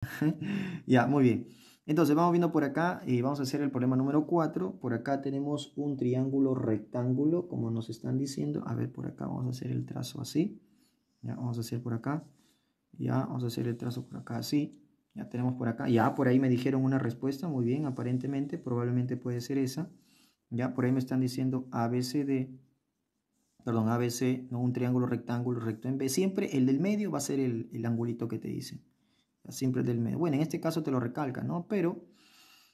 ya, muy bien. Entonces, vamos viendo por acá, y eh, vamos a hacer el problema número 4. Por acá tenemos un triángulo rectángulo, como nos están diciendo. A ver, por acá vamos a hacer el trazo así. Ya, vamos a hacer por acá. Ya, vamos a hacer el trazo por acá así. Ya tenemos por acá. Ya, por ahí me dijeron una respuesta. Muy bien, aparentemente, probablemente puede ser esa. Ya, por ahí me están diciendo ABCD. Perdón, ABC, no un triángulo rectángulo recto en B. Siempre el del medio va a ser el, el angulito que te dicen siempre del medio Bueno, en este caso te lo recalca, ¿no? Pero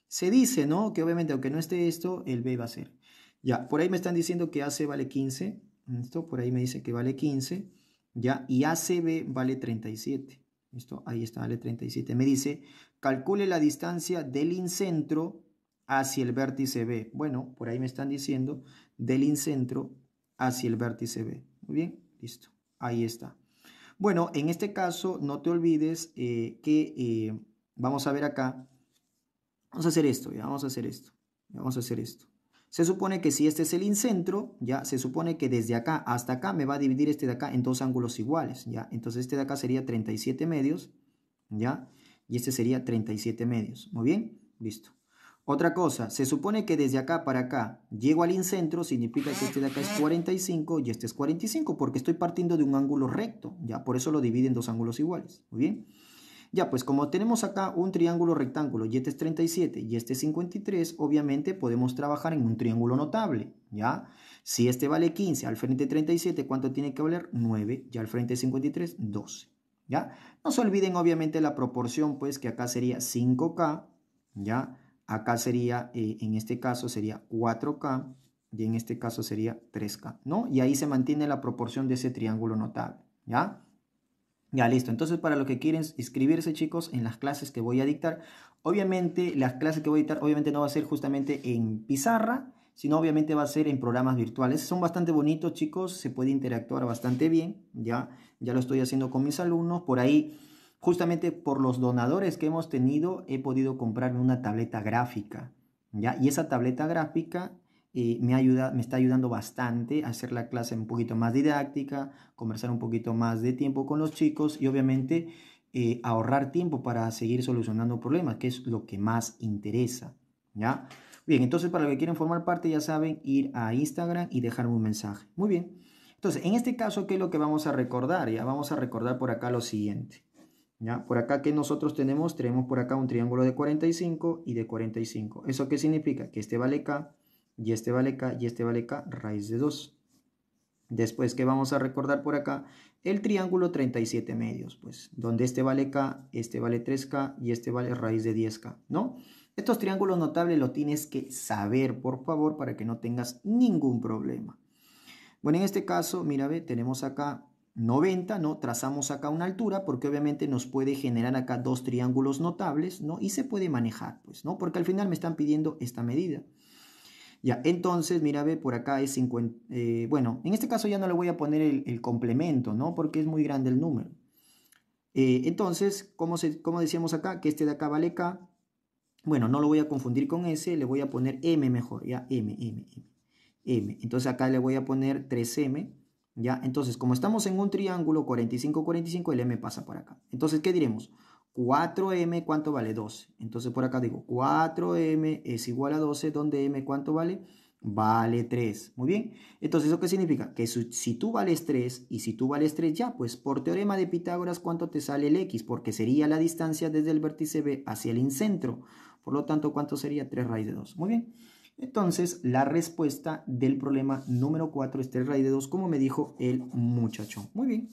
se dice, ¿no? Que obviamente aunque no esté esto, el B va a ser. Ya, por ahí me están diciendo que AC vale 15. esto Por ahí me dice que vale 15. Ya, y ACB vale 37. ¿Listo? Ahí está, vale 37. Me dice, calcule la distancia del incentro hacia el vértice B. Bueno, por ahí me están diciendo del incentro hacia el vértice B. Muy bien, listo. Ahí está. Bueno, en este caso no te olvides eh, que eh, vamos a ver acá. Vamos a hacer esto, ya vamos a hacer esto. vamos a hacer esto. Se supone que si este es el incentro, ya se supone que desde acá hasta acá me va a dividir este de acá en dos ángulos iguales, ya. Entonces este de acá sería 37 medios, ya. Y este sería 37 medios. Muy bien, listo. Otra cosa, se supone que desde acá para acá llego al incentro, significa que este de acá es 45 y este es 45, porque estoy partiendo de un ángulo recto, ya, por eso lo dividen en dos ángulos iguales, ¿muy bien? Ya, pues como tenemos acá un triángulo rectángulo y este es 37 y este es 53, obviamente podemos trabajar en un triángulo notable, ¿ya? Si este vale 15, al frente 37, ¿cuánto tiene que valer? 9, y al frente 53, 12, ¿ya? No se olviden obviamente la proporción, pues, que acá sería 5K, ¿ya? Acá sería, eh, en este caso sería 4K y en este caso sería 3K, ¿no? Y ahí se mantiene la proporción de ese triángulo notable, ¿ya? Ya listo, entonces para los que quieren inscribirse chicos en las clases que voy a dictar, obviamente las clases que voy a dictar obviamente no va a ser justamente en pizarra, sino obviamente va a ser en programas virtuales. Son bastante bonitos chicos, se puede interactuar bastante bien, ya, ya lo estoy haciendo con mis alumnos, por ahí justamente por los donadores que hemos tenido, he podido comprarme una tableta gráfica. ¿ya? Y esa tableta gráfica eh, me, ayuda, me está ayudando bastante a hacer la clase un poquito más didáctica, conversar un poquito más de tiempo con los chicos y obviamente eh, ahorrar tiempo para seguir solucionando problemas, que es lo que más interesa. ¿ya? Bien, entonces para los que quieren formar parte ya saben ir a Instagram y dejarme un mensaje. Muy bien. Entonces, en este caso, ¿qué es lo que vamos a recordar? Ya vamos a recordar por acá lo siguiente. ¿Ya? Por acá que nosotros tenemos, tenemos por acá un triángulo de 45 y de 45. ¿Eso qué significa? Que este vale K, y este vale K, y este vale K, raíz de 2. Después ¿qué vamos a recordar por acá, el triángulo 37 medios, pues, donde este vale K, este vale 3K y este vale raíz de 10K, ¿no? Estos triángulos notables lo tienes que saber, por favor, para que no tengas ningún problema. Bueno, en este caso, mira, ve, tenemos acá 90, ¿no? Trazamos acá una altura porque obviamente nos puede generar acá dos triángulos notables, ¿no? Y se puede manejar, pues, ¿no? Porque al final me están pidiendo esta medida. Ya, entonces, mira, ve, por acá es 50, eh, bueno, en este caso ya no le voy a poner el, complemento, ¿no? Porque es muy grande el número. Eh, entonces, ¿cómo, se, decíamos acá? Que este de acá vale K. Bueno, no lo voy a confundir con S, le voy a poner M mejor, ya, M, M, M. M. Entonces acá le voy a poner 3M ¿Ya? Entonces, como estamos en un triángulo 45, 45, el m pasa por acá. Entonces, ¿qué diremos? 4m, ¿cuánto vale? 12. Entonces, por acá digo 4m es igual a 12, donde m, ¿cuánto vale? Vale 3. Muy bien. Entonces, ¿eso qué significa? Que si tú vales 3 y si tú vales 3 ya, pues por teorema de Pitágoras, ¿cuánto te sale el x? Porque sería la distancia desde el vértice b hacia el incentro. Por lo tanto, ¿cuánto sería 3 raíz de 2? Muy bien. Entonces, la respuesta del problema número 4 es el raíz de 2, como me dijo el muchacho. Muy bien.